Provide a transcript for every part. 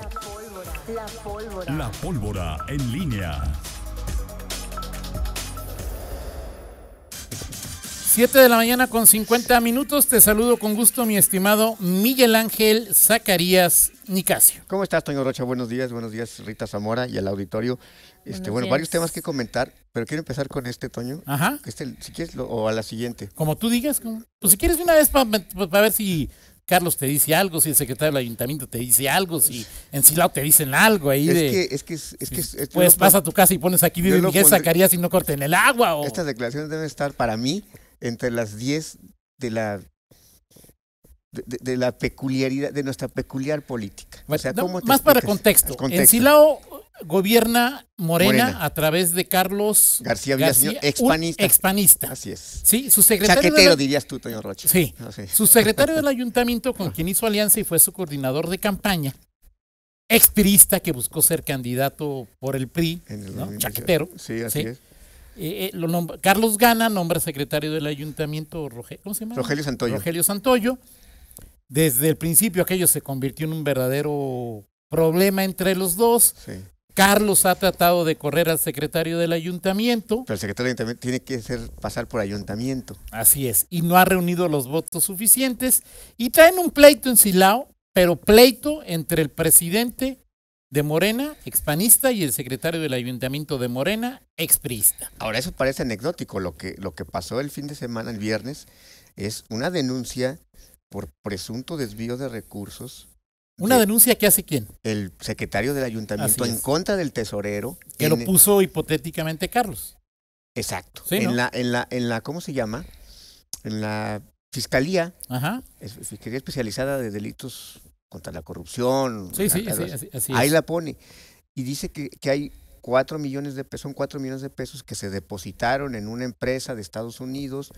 La pólvora. La pólvora. La pólvora en línea. 7 de la mañana con 50 minutos. Te saludo con gusto, mi estimado Miguel Ángel Zacarías Nicasio. ¿Cómo estás, Toño Rocha? Buenos días, buenos días, Rita Zamora y al auditorio. Este, bueno, varios temas que comentar, pero quiero empezar con este, Toño. Ajá. Este, si quieres, o a la siguiente. Como tú digas. Pues si quieres, una vez para ver si Carlos te dice algo, si el secretario del ayuntamiento te dice algo, si en Silao te dicen algo ahí es de... Que, es que, es que, es Pues vas a tu casa y pones aquí, vive Miguel Zacarías y no corten el agua. O... Estas declaraciones deben estar para mí entre las diez de la de, la peculiaridad, de nuestra peculiar política. más para contexto. contexto. En Silao gobierna Morena, a través de Carlos García Villas, expanista. expanista. Así es. Sí, su secretario. Chaquetero, dirías tú, Toño Rocha. Sí. Ah, su secretario del ayuntamiento, con quien hizo alianza y fue su coordinador de campaña, expirista que buscó ser candidato por el PRI, chaquetero. Sí, así es. Eh, eh, Carlos Gana nombra secretario del ayuntamiento Rogelio. ¿Cómo Rogelio Santoyo. Rogelio Santoyo. Desde el principio aquello se convirtió en un verdadero problema entre los dos. Sí. Carlos ha tratado de correr al secretario del ayuntamiento. Pero el secretario del ayuntamiento tiene que ser, pasar por ayuntamiento. Así es, y no ha reunido los votos suficientes. Y traen un pleito en Silao, pero pleito entre el presidente de Morena, expanista, y el secretario del ayuntamiento de Morena, exprista. Ahora, eso parece anecdótico. Lo que, lo que pasó el fin de semana, el viernes, es una denuncia por presunto desvío de recursos ¿Una denuncia que hace quién? El secretario del ayuntamiento en contra del tesorero. Que lo puso hipotéticamente Carlos. Exacto. en, la, en, la, en la, ¿cómo se llama? En la fiscalía, Ajá. fiscalía especializada de delitos contra la corrupción. Sí, sí, así, así, Ahí la pone. Y dice que, que hay cuatro millones de pesos, son cuatro millones de pesos que se depositaron en una empresa de Estados Unidos,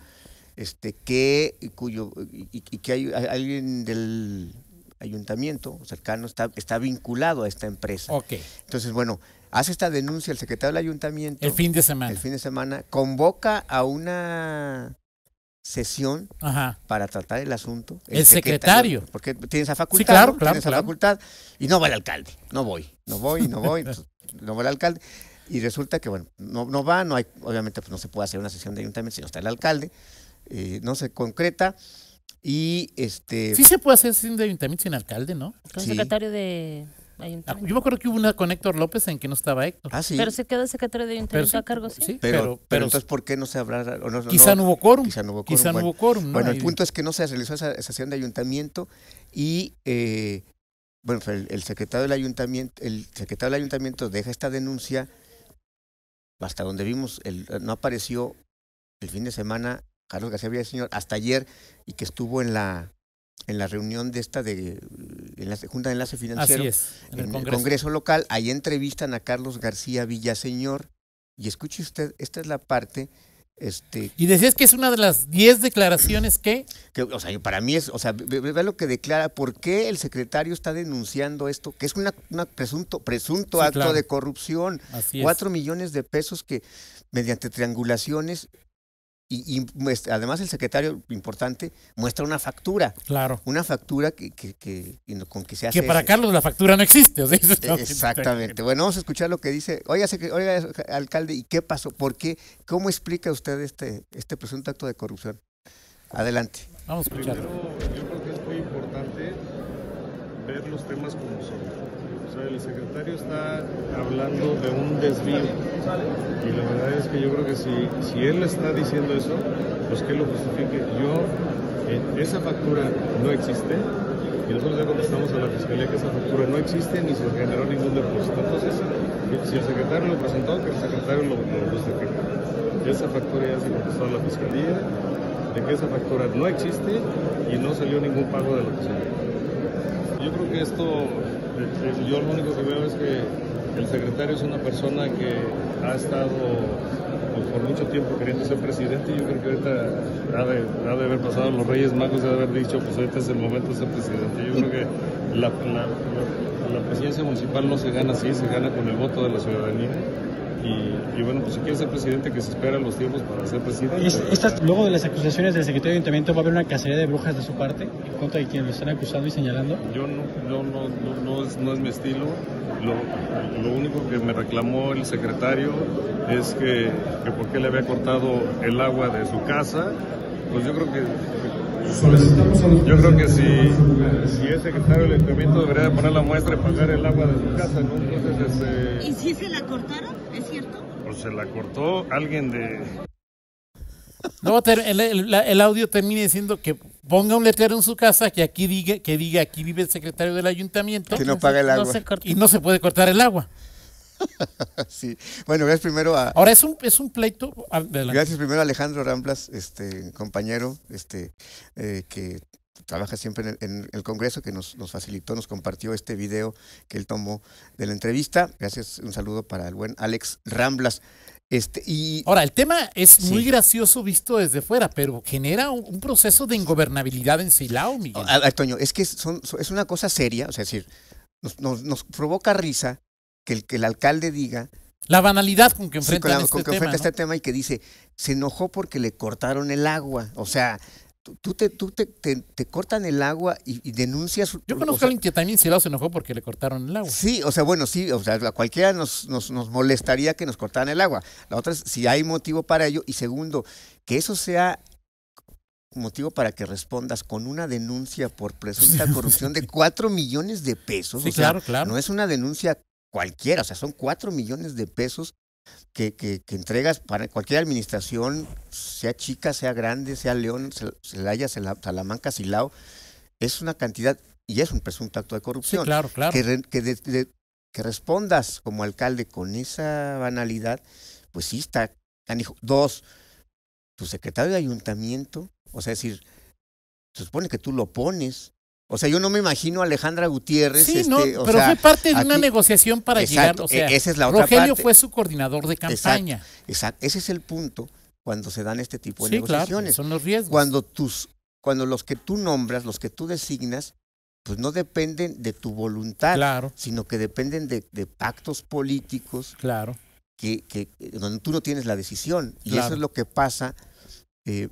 este, que, cuyo, y que hay alguien del ayuntamiento cercano está, está vinculado a esta empresa. Ok. Entonces, bueno, hace esta denuncia el secretario del ayuntamiento. El fin de semana. El fin de semana. Convoca a una sesión para tratar el asunto. El, secretario. Porque tiene esa facultad. claro, claro, tiene facultad. Y no va el alcalde. No voy, no voy, no voy. no va el alcalde. Y resulta que, bueno, no, no va, no hay, obviamente pues no se puede hacer una sesión de ayuntamiento si no está el alcalde. Eh, no se concreta. Y este. Sí se puede hacer sin de ayuntamiento, sin alcalde, ¿no? Con secretario de. ayuntamiento. Ah, yo me acuerdo que hubo una con Héctor López en que no estaba Héctor. Ah, sí. Pero se quedó el secretario de ayuntamiento a cargo, sí. Pero, pero, entonces, ¿por qué no se habrá...? quizá no hubo quórum. Quizá no hubo quórum. bueno, el punto es que no se realizó esa, sesión de ayuntamiento y, eh, bueno, el, el, secretario del ayuntamiento el secretario del ayuntamiento deja esta denuncia hasta donde vimos, el, no apareció el fin de semana Carlos García Villaseñor, hasta ayer, y que estuvo en la en la reunión de esta de en la Junta de Enlace Financiero, en, el, Congreso. local, ahí entrevistan a Carlos García Villaseñor, y escuche usted, esta es la parte... Este, y decías que es una de las diez declaraciones que... O sea, para mí es, o sea, ve, lo que declara, ¿por qué el secretario está denunciando esto? Que es un presunto, presunto acto de corrupción. Cuatro millones de pesos que mediante triangulaciones y, pues, además el secretario, importante, muestra una factura. Claro. Una factura que, con que se hace... Que para Carlos la factura no existe. Exactamente. Bueno, vamos a escuchar lo que dice. Oiga, oiga, alcalde, ¿y qué pasó? ¿Por qué? ¿Cómo explica usted este, este presunto acto de corrupción? Adelante. Vamos Primero, yo creo que es muy importante ver los temas como son el secretario está hablando de un desvío y la verdad es que yo creo que si, si él está diciendo eso, pues que lo justifique. Yo, eh, esa factura no existe y nosotros ya contestamos a la fiscalía que esa factura no existe ni se generó ningún depósito. Entonces, si el secretario lo presentó, que el secretario lo justifique. Esa factura ya se contestó a la fiscalía de que esa factura no existe y no salió ningún pago de la fiscalía. Yo creo que esto este, yo lo único que veo es que el secretario es una persona que ha estado pues, por mucho tiempo queriendo ser presidente y yo creo que ahorita ha de, haber pasado los Reyes Magos, de haber dicho, pues ahorita es el momento de ser presidente. Yo creo que la presidencia municipal no se gana así, se gana con el voto de la ciudadanía y, bueno, pues si quiere ser presidente, que se espera los tiempos para ser presidente. luego de las acusaciones del secretario de Ayuntamiento, ¿va a haber una cacería de brujas de su parte en contra de quienes lo están acusando y señalando? Yo no, no, no, no, es, mi estilo. Lo, único que me reclamó el secretario es que, que por le había cortado el agua de su casa. Pues yo creo que yo creo que si, si es secretario del ayuntamiento debería poner la muestra y pagar el agua de su casa, ¿no? Entonces, este, ¿Y si se la cortaron? ¿Es cierto? Pues se la cortó alguien de... No, el, el audio termina diciendo que ponga un letrero en su casa que aquí diga que diga aquí vive el secretario del ayuntamiento que no paga el agua y no se puede cortar el agua. sí. Bueno, gracias primero a. Ahora es un, es un pleito. Ah, gracias primero a Alejandro Ramblas, este compañero, este, eh, que trabaja siempre en el, Congreso, que nos, nos, facilitó, nos compartió este video que él tomó de la entrevista. Gracias, un saludo para el buen Alex Ramblas. Este, y... Ahora, el tema es muy gracioso visto desde fuera, pero genera un, proceso de ingobernabilidad en Silao, Miguel. A, ah, ah, Toño, es que es una cosa seria, o sea, decir, nos provoca risa que el, alcalde diga... La banalidad con que este enfrenta, este, tema, y que dice, se enojó porque le cortaron el agua. O sea, tú te, tú te, te, cortan el agua y, denuncias. Yo conozco a alguien que también se enojó porque le cortaron el agua. Sí, o sea, bueno, sí, o sea, cualquiera nos, nos, molestaría que nos cortaran el agua. La otra es si hay motivo para ello. Y segundo, que eso sea motivo para que respondas con una denuncia por presunta corrupción de cuatro millones de pesos. claro, claro. No es una denuncia cualquiera, o sea, son cuatro millones de pesos que, que, entregas para cualquier administración, sea chica, sea grande, sea León, Celaya, Salamanca, lao, es una cantidad y es un presunto acto de corrupción. claro, claro. Que, respondas como alcalde con esa banalidad, pues sí está. Dos, tu secretario de ayuntamiento, o sea, decir, se supone que tú lo pones, o sea, yo no me imagino a Alejandra Gutiérrez. Sí, este, pero fue parte de una negociación para llegar. O e- sea, Rogelio fue su coordinador de campaña. Exacto, Ese es el punto cuando se dan este tipo de negociaciones. son los riesgos. Cuando tus, cuando los que tú nombras, los que tú designas, pues no dependen de tu voluntad, claro. sino que dependen de, de pactos políticos. Claro. Que, que, donde tú no tienes la decisión. Y eso es lo que pasa eh,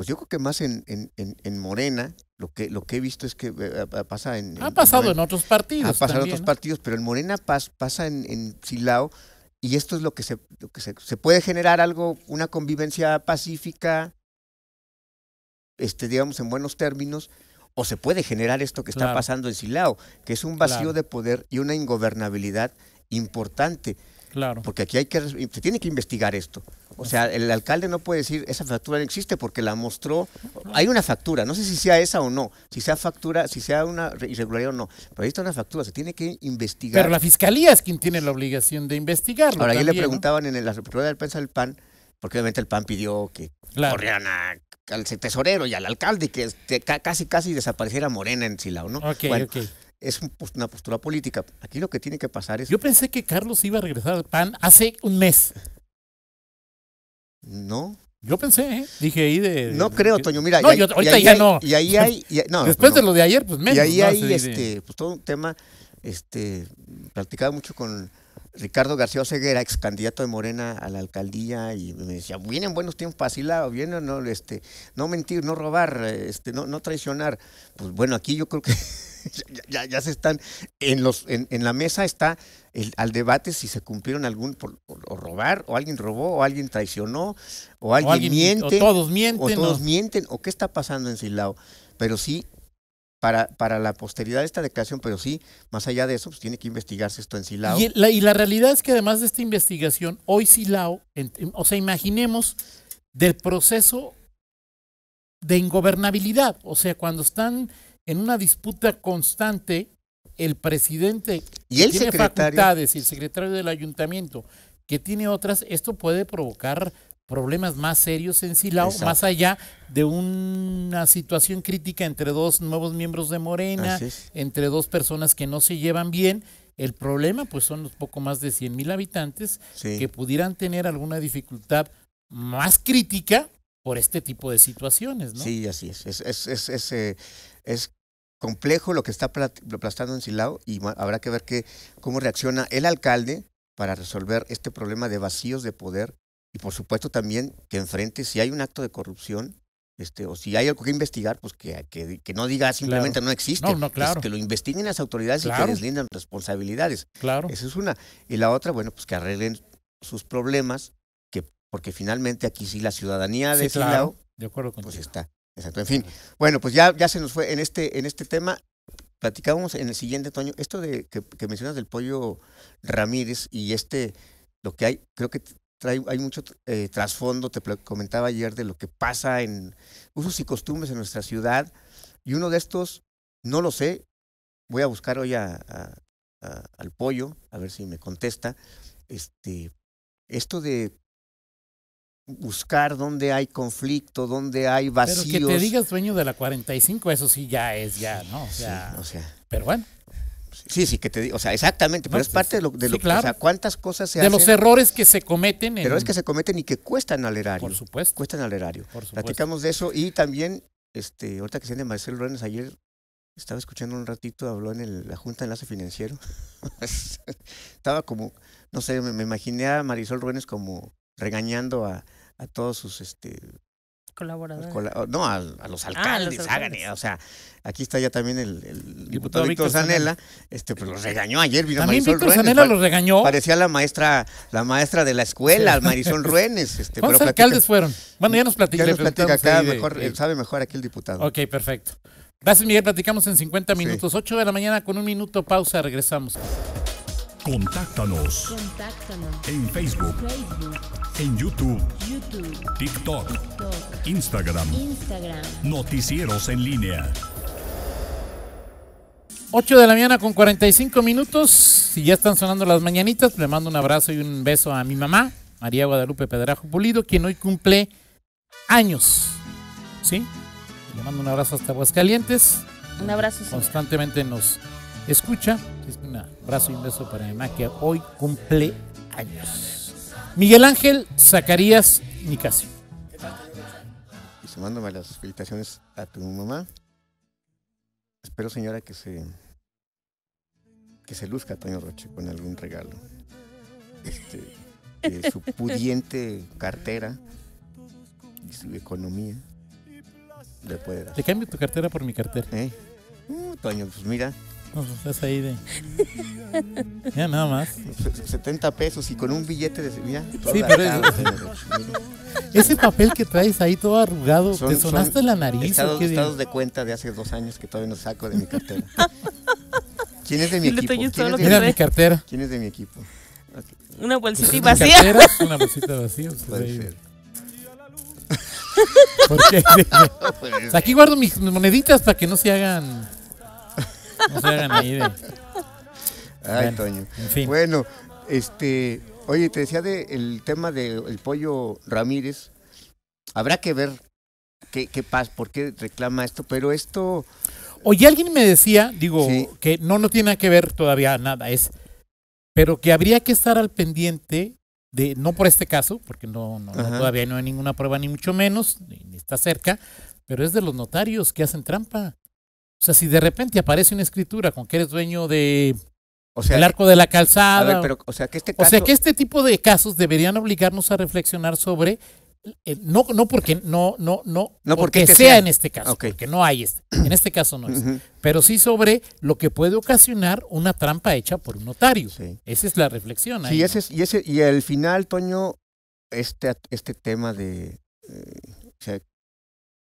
pues yo creo que más en, en, en, Morena, lo que, lo que he visto es que eh, pasa en... ha pasado en, otros partidos. Ha pasado en otros partidos, pero en Morena pasa en, Silao y esto es lo que, se, que se, puede generar algo, una convivencia pacífica, este, digamos, en buenos términos, o se puede generar esto que está pasando en Silao, que es un vacío de poder y una ingobernabilidad importante. Claro. Porque aquí hay que, se tiene que investigar esto. O sea, el alcalde no puede decir, esa factura no existe porque la mostró. Hay una factura, no sé si sea esa o no, si sea factura, si sea una irregularidad o no, pero ahí está una factura, se tiene que investigar. Pero la fiscalía es quien tiene la obligación de investigarlo. Ahora, ayer le preguntaban en la rueda del prensa del PAN, porque obviamente el PAN pidió que corrieran al tesorero y al alcalde, que este, casi casi desapareciera Morena en Silao, ¿no? ok es una postura política. Aquí lo que tiene que pasar es... Yo pensé que Carlos iba a regresar al PAN hace un mes. No. Yo pensé, ¿eh? dije ahí de... no creo, Toño, mira... ahorita ya no. Y ahí hay... Después de lo de ayer, pues menos. Y ahí hay este, pues, todo un tema, este, platicaba mucho con Ricardo García Ceguera, ex candidato de Morena a la alcaldía, y me decía, vienen buenos tiempos, asilado, vienen, no, este, no mentir, no robar, este, no, no traicionar. Pues bueno, aquí yo creo que ya, ya, se están en los en, en la mesa está el, al debate si se cumplieron algún por, o robar o alguien robó o alguien traicionó o alguien, miente o todos mienten o todos mienten o qué está pasando en Silao. Pero sí para, para la posteridad de esta declaración, pero sí, más allá de eso, pues tiene que investigarse esto en Silao. Y la, realidad es que además de esta investigación, hoy Silao, o sea, imaginemos del proceso de ingobernabilidad, o sea, cuando están en una disputa constante el presidente y el tiene facultades y el secretario del ayuntamiento que tiene otras, esto puede provocar problemas más serios en Silao, más allá de una situación crítica entre dos nuevos miembros de Morena, entre dos personas que no se llevan bien. El problema, pues, son los poco más de 100 mil habitantes que pudieran tener alguna dificultad más crítica por este tipo de situaciones, Sí, así es. Es, eh, complejo lo que está aplastando Silao y habrá que ver que, cómo reacciona el alcalde para resolver este problema de vacíos de poder y por supuesto también que enfrente si hay un acto de corrupción este, o si hay algo que investigar, pues que, que, no diga simplemente no existe. que lo investiguen las autoridades y que deslindan responsabilidades. Claro. Esa es una. Y la otra, bueno, pues que arreglen sus problemas, que, porque finalmente aquí sí la ciudadanía de sí, Silao, de acuerdo con pues está. Exacto, en fin. Bueno, pues ya, ya se nos fue en este, en este tema. Platicábamos en el siguiente, Toño, esto de que, mencionas del pollo Ramírez y este, lo que hay, creo que trae, hay mucho eh, trasfondo, te comentaba ayer, de lo que pasa en usos y costumbres en nuestra ciudad. Y uno de estos, no lo sé, voy a buscar hoy al pollo, a ver si me contesta, este, esto de buscar dónde hay conflicto, dónde hay vacíos. Pero que te digas dueño de la 45, eso sí ya es, ya, ¿no? O sea, pero bueno. Sí, sí, que te digo, o sea, exactamente, pero es parte de lo, que, o sea, cuántas cosas se de hacen. De los errores que se cometen. En... Errores que se cometen y que cuestan al erario. Por supuesto. Cuestan al erario. Platicamos de eso y también, este, ahorita que se de Marisol Lorenz, ayer estaba escuchando un ratito, habló en la Junta de Enlace Financiero. estaba como, no sé, me, me imaginé a Marisol Ruénes como regañando a, a todos sus este, colaboradores. no, ah, a, los alcaldes, ah, hagan, eh, o sea, aquí está ya también el, diputado Víctor zanela este, pues los regañó ayer, vino Marisol Víctor los regañó. Parecía la maestra, la maestra de la escuela, Marisol Ruenes. Este, ¿Cuántos alcaldes fueron? Bueno, ya nos platicamos. Ya sabe mejor aquí el diputado. Ok, perfecto. Gracias, Miguel. Platicamos en 50 minutos. 8 de la mañana con un minuto pausa. Regresamos. Contáctanos. En Facebook. En YouTube. YouTube. TikTok. Instagram. Noticieros en línea. 8 de la mañana con 45 minutos. Si ya están sonando las mañanitas, le mando un abrazo y un beso a mi mamá, María Guadalupe Pedrajo Pulido, quien hoy cumple años. ¿Sí? Le mando un abrazo hasta Aguascalientes. Un abrazo. Constantemente nos escucha. Es un abrazo y un beso para mi que hoy cumple años. Miguel Ángel Zacarías Nicasio. Y sumándome las felicitaciones a tu mamá, espero señora que se que se luzca Toño Roche con algún regalo. Este, su pudiente cartera y su economía le puede dar. Te cambio tu cartera por mi cartera. ¿Eh? Mm, Toño, pues mira, estás pues, ahí de. Ya nada más. 70 pesos y con un billete de. sí, pero ese papel que traes ahí todo arrugado, te sonaste la nariz. Estados, estados de cuenta de hace dos años que todavía no saco de mi cartera. ¿Quién es de mi equipo? ¿Quién es de, mi cartera. ¿Quién es de mi equipo? Una pues, bolsita vacía. una bolsita vacía. aquí guardo mis moneditas para que no se hagan no Ay, bueno, Bueno, este, oye, te decía del el tema del pollo Ramírez. Habrá que ver qué, pasa, por qué reclama esto, pero esto... Oye, alguien me decía, digo, que no, no tiene que ver todavía nada, es, pero que habría que estar al pendiente de, no por este caso, porque no, todavía no hay ninguna prueba, ni mucho menos, ni está cerca, pero es de los notarios que hacen trampa. O sea, si de repente aparece una escritura con que eres dueño de o sea, el arco de la calzada. o, sea, este que este tipo de casos deberían obligarnos a reflexionar sobre eh, no, no porque no, no, no, porque, este sea, en este caso, porque no hay este, en este caso no es, pero sí sobre lo que puede ocasionar una trampa hecha por un notario. Esa es la reflexión. Ahí, sí, ese y ese, y al final, Toño, este, este tema de o eh, sea,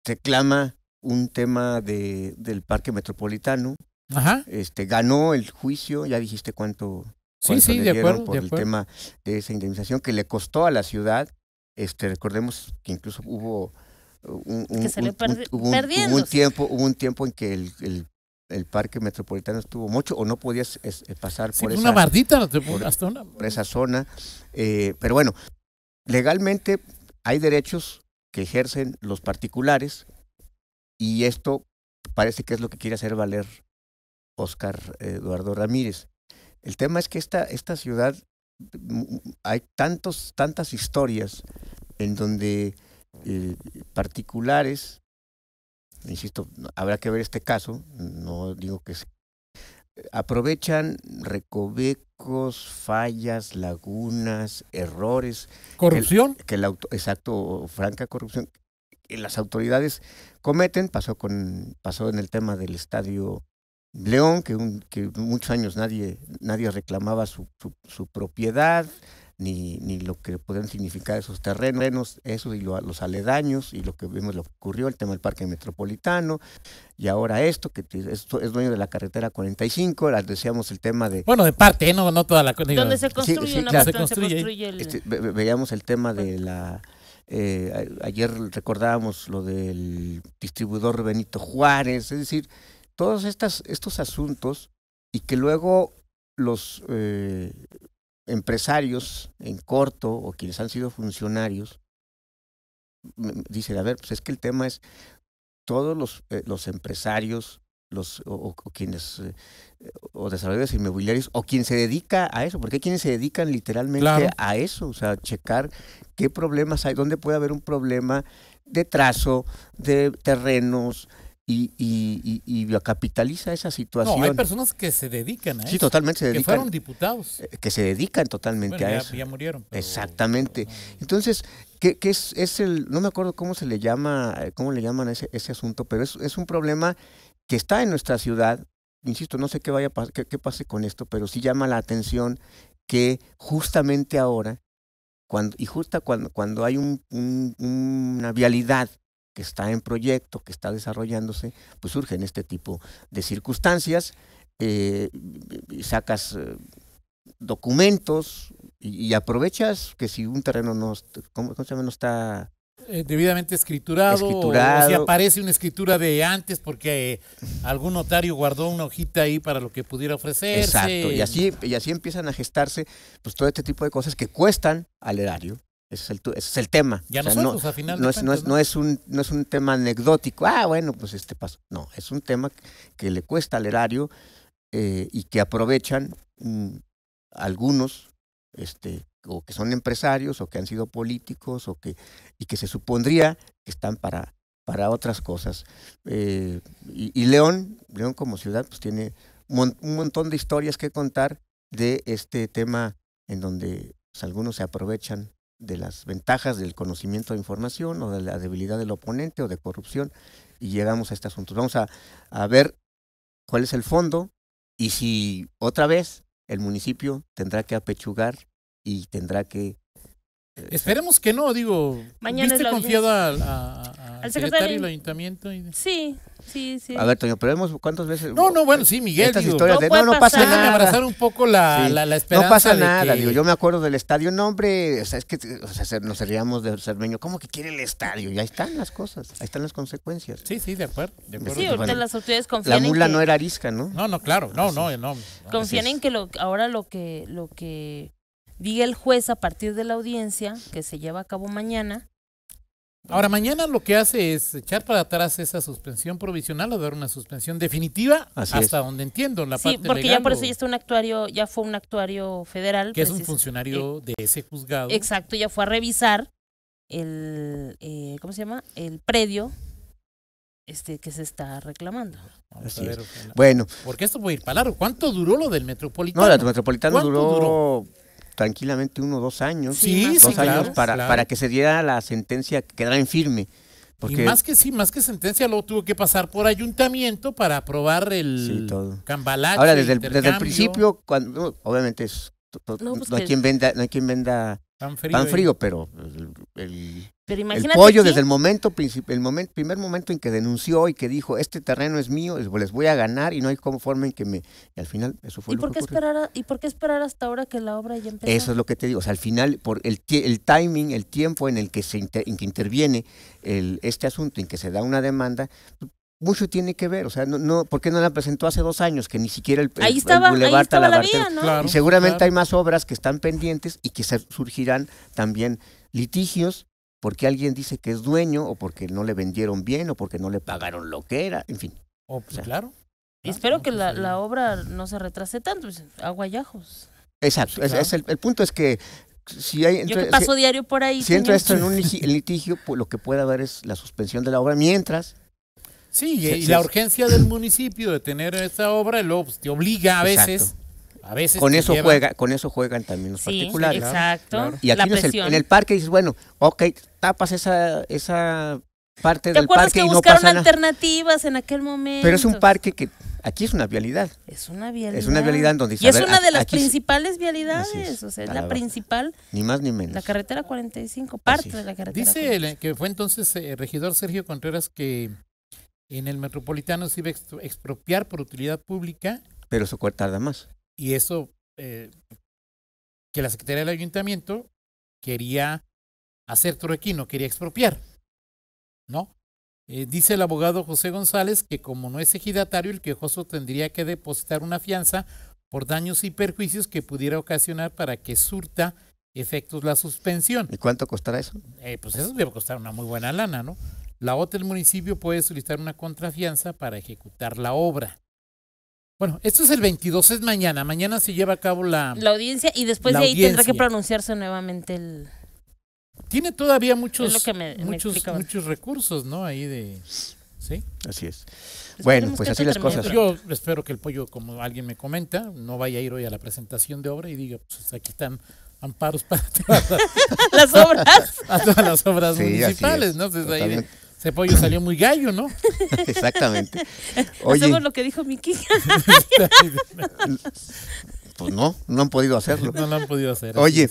reclama un tema de, del Parque Metropolitano. Ajá. Este, ganó el juicio, ya dijiste cuánto, sí, sí, de acuerdo, por el tema de esa indemnización que le costó a la ciudad. Este, recordemos que incluso hubo un, tiempo, hubo un tiempo en que el, parque metropolitano estuvo mucho o no podías eh, pasar por, una esa, bardita, por, esa zona eh, pero bueno legalmente hay derechos que ejercen los particulares y esto parece que es lo que quiere hacer valer Oscar Eduardo Ramírez. El tema es que esta, esta ciudad, hay tantos, tantas historias en donde eh, particulares, insisto, habrá que ver este caso, no digo que se aprovechan recovecos, fallas, lagunas, errores. Corrupción. exacto, franca corrupción, las autoridades cometen. Pasó, con, pasó en el tema del estadio León, que, que muchos años nadie, nadie reclamaba su, su, propiedad. Ni, ni, lo que podían significar esos terrenos, eso y los aledaños, y lo que vimos lo que ocurrió, el tema del parque metropolitano, y ahora esto, que esto es dueño de la carretera 45, las ah, decíamos el tema de... Bueno, de parte, ¿eh? no, no toda la... Donde se este, construye, se construye. Este, veíamos el tema de la eh, ayer recordábamos lo del distribuidor Benito Juárez, es decir, todos estos asuntos y que luego los eh, empresarios en corto o quienes han sido funcionarios dicen, a ver, pues es que el tema es todos los, eh, los empresarios los o, quienes eh, o desarrolladores inmobiliarios o quien se dedica a eso, porque hay quienes se dedican literalmente a eso, o sea, checar qué problemas hay, dónde puede haber un problema de trazo, de terrenos, y, y, y, capitaliza esa situación. No, hay personas que se dedican a eso. Sí, totalmente se dedican. Que fueron diputados. Eh, que se dedican totalmente a eso. Ya murieron. Exactamente. Entonces, ¿qué, es, es, el, no me acuerdo cómo se le llama, eh, cómo le llaman ese, ese asunto, pero es, es un problema que está en nuestra ciudad, insisto, no sé qué vaya qué, pase con esto, pero sí llama la atención que justamente ahora, cuando, y justo cuando, hay una vialidad que está en proyecto, que está desarrollándose, pues surgen este tipo de circunstancias, eh, sacas eh, documentos y, aprovechas que si un terreno no, se no está eh, debidamente escriturado, O si aparece una escritura de antes porque algún notario guardó una hojita ahí para lo que pudiera ofrecer. Exacto, y así, y así empiezan a gestarse pues todo este tipo de cosas que cuestan al erario. Ese es el, tema. Ya no, final no, es, un, no es un tema anecdótico. Ah, bueno, pues este paso. No, es un tema que le cuesta al erario eh, y que aprovechan mm, algunos este, o que son empresarios, o que han sido políticos, o que, y que se supondría que están para, para otras cosas. Eh, y, León, León como ciudad, pues tiene un montón de historias que contar de este tema en donde pues, algunos se aprovechan de las ventajas del conocimiento de información o de la debilidad del oponente o de corrupción y llegamos a este asunto. Vamos a ver cuál es el fondo y si otra vez el municipio tendrá que apechugar y tendrá que... Eh, Esperemos que no, digo, Mañana ¿viste confiada a, al secretario del ayuntamiento. Sí, sí, sí. A ver, Toño, pero vemos cuántas veces. No, no, bueno, sí, Miguel. Estas historias no, de, no, no pasa nada. abrazar un poco la, No pasa nada, digo. Yo me acuerdo del estadio, no, hombre. O sea, es que nos seríamos de Cermeño. ¿Cómo que quiere el estadio? Y ahí están las cosas, ahí están las consecuencias. Sí, sí, de acuerdo. Sí, ahorita las autoridades confían. La mula no era arisca, ¿no? No, no, claro. No, no, no. confían en que lo, ahora lo que, lo que diga el juez a partir de la audiencia que se lleva a cabo mañana Ahora, mañana lo que hace es echar para atrás esa suspensión provisional o dar una suspensión definitiva, hasta donde entiendo la sí, porque ya por eso ya está un actuario, ya fue un actuario federal. Que es un funcionario eh, de ese juzgado. Exacto, ya fue a revisar el, eh, ¿cómo se llama? El predio este que se está reclamando. Bueno. Porque esto puede ir para largo. ¿Cuánto duró lo del Metropolitano? No, el Metropolitano duró tranquilamente uno o dos años, sí, dos años para, que se diera la sentencia que quedara en firme. Y más que sí, más que sentencia, luego tuvo que pasar por ayuntamiento para aprobar el Ahora, desde el, desde el principio, cuando, obviamente es, pues no, hay quien venda, no hay quien venda pan frío, pero el, pero imagínate el pollo desde el momento el primer momento en que denunció y que dijo este terreno es mío, les voy a ganar y no hay como forma en que me y al final eso fue lo por qué esperar y por qué esperar hasta ahora que la obra ya empezó? Eso es lo que te digo, o sea, al final por el, el timing, el tiempo en el que se interviene el, este asunto, en que se da una demanda, mucho tiene que ver, o sea, no, ¿por qué no la presentó hace dos años? Que ni siquiera el, ahí estaba, la vía, ¿no? y seguramente hay más obras que están pendientes y que surgirán también litigios porque alguien dice que es dueño o porque no le vendieron bien o porque no le pagaron lo que era, en fin. Oh, pues, claro. espero que pues, la, obra no se retrase tanto, pues, aguayajos. Exacto, es, el, punto es que si hay... Yo paso diario por ahí. Si entra esto en un litigio, pues, lo que puede haber es la suspensión de la obra mientras Sí, y, la urgencia del municipio de tener esa obra, lo, pues, te obliga a veces con eso juega, con eso juegan también los particulares. Exacto. Y aquí en el parque dices, bueno, ok, tapas esa, esa parte del parque. ¿Te acuerdas que buscaron alternativas en aquel momento? Pero es un parque que aquí es una vialidad. Es una vialidad. Es una vialidad donde Y es una de las principales vialidades, o sea, la, principal. Ni más ni menos. La carretera 45, parte de la carretera. Dice que fue entonces el eh, regidor Sergio Contreras que en el metropolitano se iba a expropiar por utilidad pública. Pero eso tarda más. Y eso, eh, que la Secretaría del Ayuntamiento quería hacer truequino, quería expropiar, ¿no? Eh, dice el abogado José González que como no es ejidatario, el quejoso tendría que depositar una fianza por daños y perjuicios que pudiera ocasionar para que surta efectos la suspensión. ¿Y cuánto costará eso? Eh, pues eso debe costar una muy buena lana, ¿no? La otra, el municipio puede solicitar una contrafianza para ejecutar la obra. Bueno, esto es el 22, es mañana. Mañana se lleva a cabo la... audiencia y después de ahí tendrá que pronunciarse nuevamente el... Tiene todavía muchos, muchos, recursos, ¿no? Ahí de... ¿Sí? Así es. bueno, pues así las cosas. Yo espero que el pollo, como alguien me comenta, no vaya a ir hoy a la presentación de obra y diga, pues aquí están amparos para las, obras. A todas las obras municipales, ¿no? ahí ese pollo salió muy gallo, ¿no? Exactamente. Oye, Hacemos lo que dijo Miki. pues no, no han podido hacerlo. No lo han podido hacer. Oye,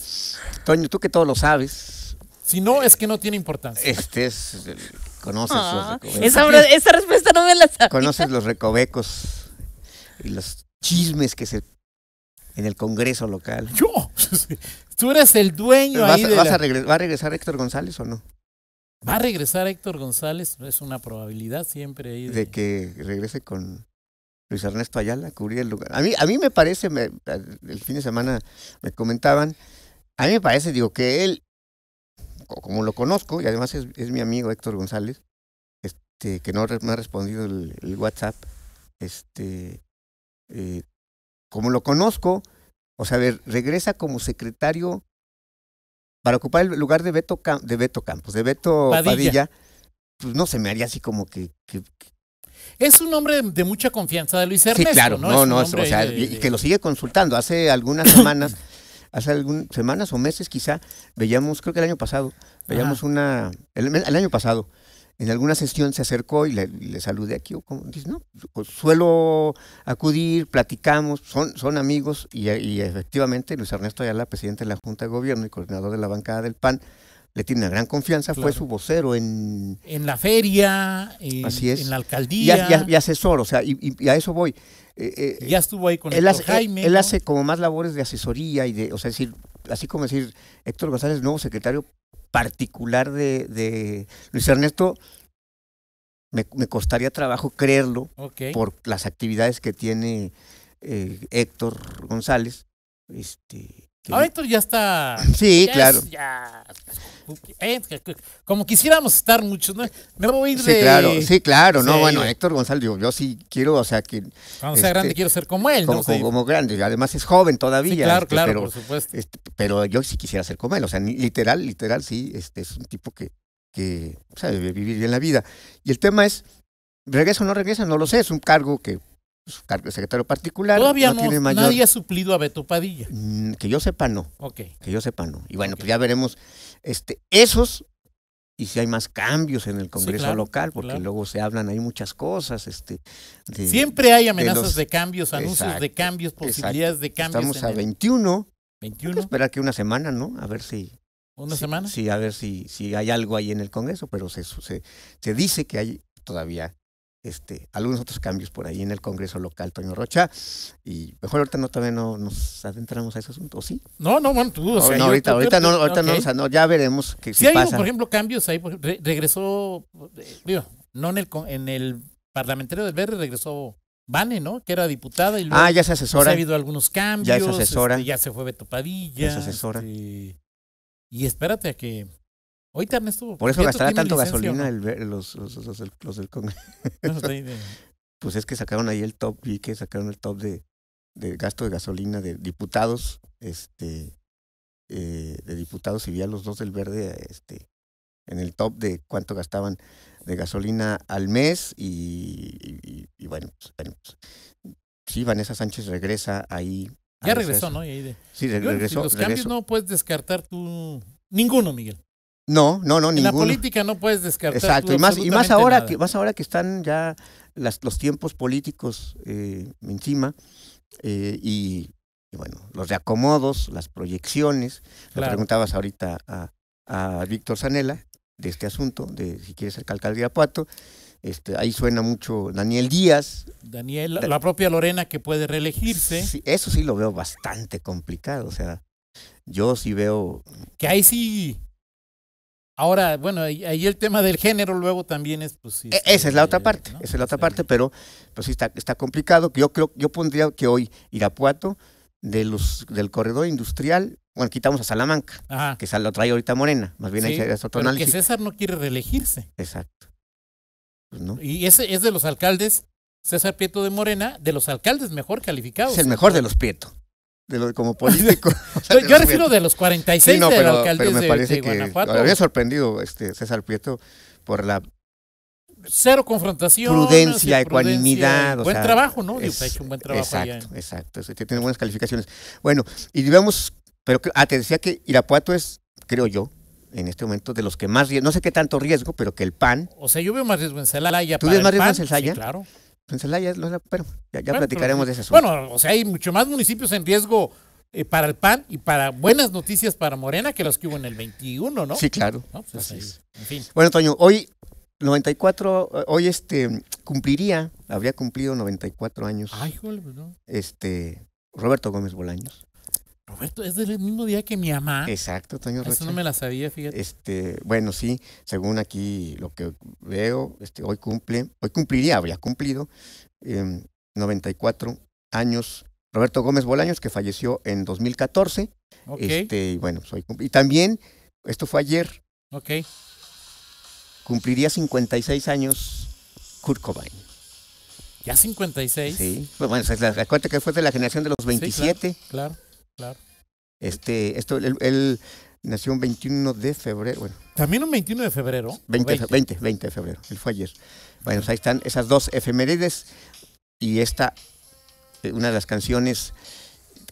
Toño, tú que todo lo sabes. Si no, es que no tiene importancia. Este es, conoces los ah, recovecos. Esa, respuesta no me la Conoces los recovecos y los chismes que se en el Congreso local. Yo, tú eres el dueño ahí de vas ¿Va a regresar Héctor González o no? ¿Va a regresar Héctor González? Es una probabilidad siempre ahí. De... que regrese con Luis Ernesto Ayala, cubrir el lugar. A mí, a mí me parece, el fin de semana me comentaban, a mí me parece, digo, que él, como lo conozco, y además es, mi amigo Héctor González, este, que no me ha respondido el, WhatsApp, este, eh, como lo conozco, o sea, ver, regresa como secretario para ocupar el lugar de Beto, de Beto Campos, de Beto Padilla. pues no se me haría así como que, Es un hombre de mucha confianza de Luis Ernesto. Sí, claro, no, no, o sea, y que lo sigue consultando. Hace algunas semanas, hace algunas semanas o meses quizá, veíamos, creo que el año pasado, veíamos una, el, año pasado, en alguna sesión se acercó y le, saludé aquí. Como, dice, no, suelo acudir, platicamos, son, son amigos y, efectivamente Luis Ernesto Ayala, presidente de la Junta de Gobierno y coordinador de la bancada del PAN, le tiene una gran confianza, fue su vocero en... la feria, en, la alcaldía. Y, asesor, o sea, y, a eso voy. Eh, eh, ya estuvo ahí con él Jaime. Él, hace como más labores de asesoría y de, o sea, decir, así como decir, Héctor González, nuevo secretario particular de, Luis Ernesto, me, costaría trabajo creerlo por las actividades que tiene eh, Héctor González. Este, Ahora Héctor ya está. Sí, claro. Eh, como quisiéramos estar muchos, ¿no? Me voy a ir de... Sí, claro, sí, claro, no, bueno, Héctor González, yo, sí quiero, o sea, que... Cuando sea grande este, quiero ser como él, ¿no? Como, grande, además es joven todavía. claro, este, claro, pero, por supuesto. Este, pero yo sí quisiera ser como él, o sea, literal, literal, sí, este es un tipo que, que sabe vivir bien la vida. Y el tema es, ¿regresa o no regresa? No lo sé, es un cargo que pues, secretario particular. no, tiene nadie ha suplido a Beto Padilla. Mm, que yo sepa, no. Ok. Que yo sepa, no. Y bueno, pues ya veremos este, esos y si hay más cambios en el Congreso local, porque luego se hablan ahí muchas cosas. Este, Siempre hay amenazas de, cambios, anuncios de cambios, posibilidades de cambios. Estamos a 21. 21. que esperar que una semana, ¿no? A ver si... ¿Una semana? Sí, a ver si, si hay algo ahí en el Congreso, pero se, se, se dice que hay todavía este, algunos otros cambios por ahí en el Congreso local, Toño Rocha. Y mejor ahorita no también no nos adentramos a ese asunto, ¿o sí? No, no, bueno, tú ahorita, no, ahorita no, o sea, ya veremos qué si, hay, pasa. por ejemplo, cambios ahí, regresó, eh, no en el, en el parlamentario del Verde regresó Vane, ¿no? Que era diputada y ah, luego ah, ya se asesora. ha habido algunos cambios. Ya es asesora. Este, ya se fue Beto Padilla. Ya se asesora. Este, y espérate a que Hoy Por eso gastará tanto gasolina el, los, los, del Congreso. pues es que sacaron ahí el top, vi que sacaron el top de, gasto de gasolina de diputados, este, eh, de diputados y vi a los dos del verde, este, en el top de cuánto gastaban de gasolina al mes y, bueno, pues, pues, sí, Vanessa Sánchez regresa ahí. Ya regresó, ¿no? Y ahí de... Sí, regresó. Si los cambios no puedes descartar tú ninguno, Miguel. No, no, no, en la política no puedes descartar. Exacto, y más, y más ahora que más ahora que están ya los tiempos políticos eh, encima eh, y, bueno, los reacomodos, las proyecciones. Le preguntabas ahorita a, a Víctor Sanela de este asunto, de si quiere ser alcalde de Apuato. Este, ahí suena mucho Daniel Díaz. Daniel, la propia Lorena que puede reelegirse. eso sí lo veo bastante complicado, o sea, yo sí veo... Que ahí sí Ahora, bueno, ahí el tema del género luego también es... Pues, sí, e, esa es la otra este, parte, esa es la otra parte, pero pues sí está, está complicado. Yo creo, yo pondría que hoy Irapuato, de los, del corredor industrial, bueno, quitamos a Salamanca, que que lo trae ahorita Morena, más bien ahí es otro que César no quiere reelegirse. Exacto. Pues, no. Y ese es de los alcaldes, César Pieto de Morena, de los alcaldes mejor calificados. Es el mejor de los Pieto de lo, como político. yo refiero de los 46 sí, no, pero, de la alcaldía me parece de, de que Me había sorprendido este César Prieto por la cero confrontación, prudencia, ecuanimidad, buen o sea, trabajo, ¿no? Es, ha hecho un buen trabajo exacto, allá. exacto, tiene buenas calificaciones. Bueno, y digamos, pero ah, te decía que Irapuato es, creo yo, en este momento de los que más riesgo, no sé qué tanto riesgo, pero que el PAN. O sea, yo veo más riesgo en Celaya. ¿Tú ves más riesgo en Celaya? Sí, claro. En pues, ya, pues, platicaremos de eso. Bueno, o sea, hay mucho más municipios en riesgo eh, para el PAN y para buenas noticias para Morena que los que hubo en el 21, ¿no? Sí, claro. Pues, bueno, Toño, hoy 94, hoy este cumpliría, habría cumplido 94 años. Este Roberto Gómez Bolaños. Roberto, es del mismo día que mi mamá. Exacto, Toño Rocha. Eso no me la sabía, fíjate. Este, bueno, sí, según aquí lo que veo, este, hoy cumple, hoy cumpliría, habría cumplido 94 em, años Roberto Gómez Bolaños, que falleció en 2014. Ok. Este, y bueno, soy, pues, y también, esto fue ayer. Ok. Cumpliría 56 años Kurt Cobain. ¿Ya 56? Sí, bueno, se, que fue de la generación de los 27. claro. Claro. Este, esto, él, nació un 21 de febrero. Bueno. También un 21 de febrero. 20, 20? de febrero, él fue ayer. Bueno, pues ahí están esas dos efemérides y esta, eh, una de las canciones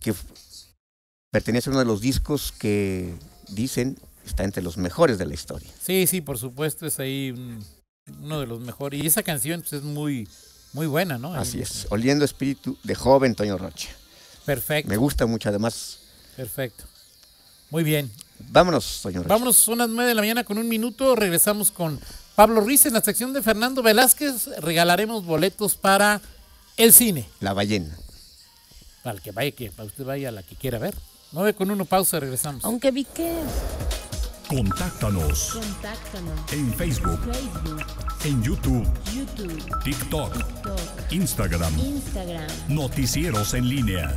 que pertenece a uno de los discos que dicen está entre los mejores de la historia. Sí, sí, por supuesto, es ahí uno de los mejores. Y esa canción pues, es muy, muy buena, ¿no? Así es, Oliendo Espíritu de joven Toño Rocha. Perfecto. Me gusta mucho además. Perfecto. Muy bien. Vámonos, señores. Vámonos, son las 9 de la mañana con un minuto. Regresamos con Pablo Ruiz en la sección de Fernando Velázquez. Regalaremos boletos para el cine. La ballena. Para el que vaya, para usted vaya la que quiera ver. 9 con uno, pausa, regresamos. Aunque vi que... Contáctanos. En Facebook. En YouTube. TikTok. Instagram. Instagram. Noticieros en línea.